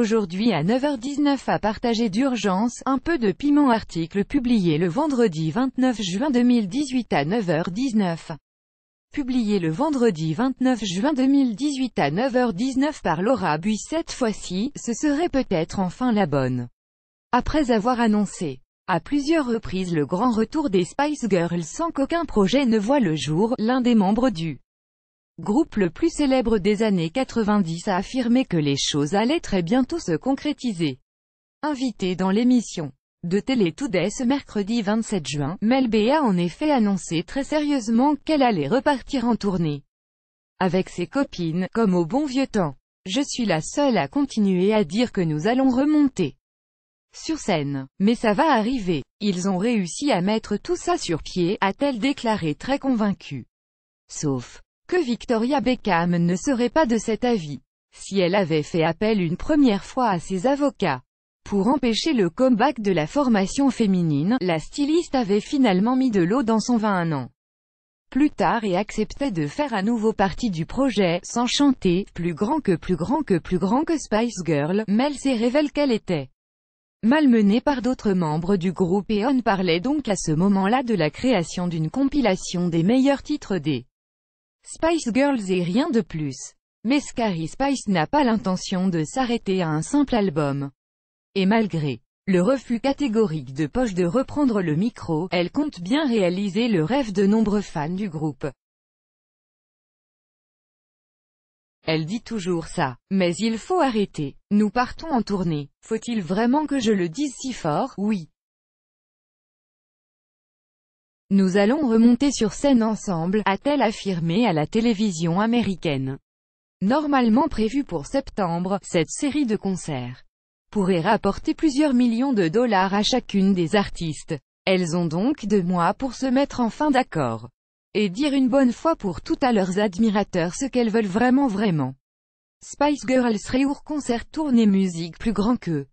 Aujourd'hui à 9h19 à partager d'urgence, un peu de piment article publié le vendredi 29 juin 2018 à 9h19. Publié le vendredi 29 juin 2018 à 9h19 par Laura Buis cette fois-ci, ce serait peut-être enfin la bonne. Après avoir annoncé à plusieurs reprises le grand retour des Spice Girls sans qu'aucun projet ne voit le jour, l'un des membres du groupe le plus célèbre des années 90 a affirmé que les choses allaient très bientôt se concrétiser. Invité dans l'émission de Télé Today ce mercredi 27 juin, Mel B a en effet annoncé très sérieusement qu'elle allait repartir en tournée. Avec ses copines, comme au bon vieux temps. Je suis la seule à continuer à dire que nous allons remonter sur scène. Mais ça va arriver. Ils ont réussi à mettre tout ça sur pied, a-t-elle déclaré très convaincue. Sauf que Victoria Beckham ne serait pas de cet avis, si elle avait fait appel une première fois à ses avocats. Pour empêcher le comeback de la formation féminine, la styliste avait finalement mis de l'eau dans son vin un an plus tard et acceptait de faire à nouveau partie du projet, sans chanter, plus grand que plus grand que plus grand que Spice Girl, Mel se révèle qu'elle était malmenée par d'autres membres du groupe et on parlait donc à ce moment-là de la création d'une compilation des meilleurs titres des Spice Girls et rien de plus. Mais Scary Spice n'a pas l'intention de s'arrêter à un simple album. Et malgré le refus catégorique de Poche de reprendre le micro, elle compte bien réaliser le rêve de nombreux fans du groupe. Elle dit toujours ça. Mais il faut arrêter. Nous partons en tournée. Faut-il vraiment que je le dise si fort Oui. Nous allons remonter sur scène ensemble, a-t-elle affirmé à la télévision américaine. Normalement prévu pour septembre, cette série de concerts pourrait rapporter plusieurs millions de dollars à chacune des artistes. Elles ont donc deux mois pour se mettre enfin d'accord et dire une bonne fois pour tout à leurs admirateurs ce qu'elles veulent vraiment vraiment. Spice Girls Rayour Concert Tournée Musique plus grand qu'eux.